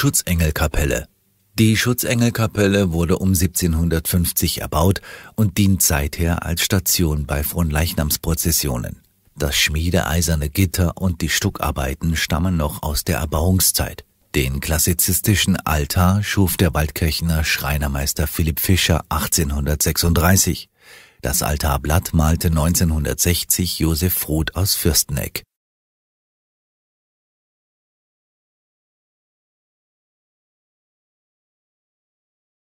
Schutzengelkapelle. Die Schutzengelkapelle wurde um 1750 erbaut und dient seither als Station bei Fronleichnamsprozessionen. Das schmiedeeiserne Gitter und die Stuckarbeiten stammen noch aus der Erbauungszeit. Den klassizistischen Altar schuf der Waldkirchner Schreinermeister Philipp Fischer 1836. Das Altarblatt malte 1960 Josef Roth aus Fürsteneck.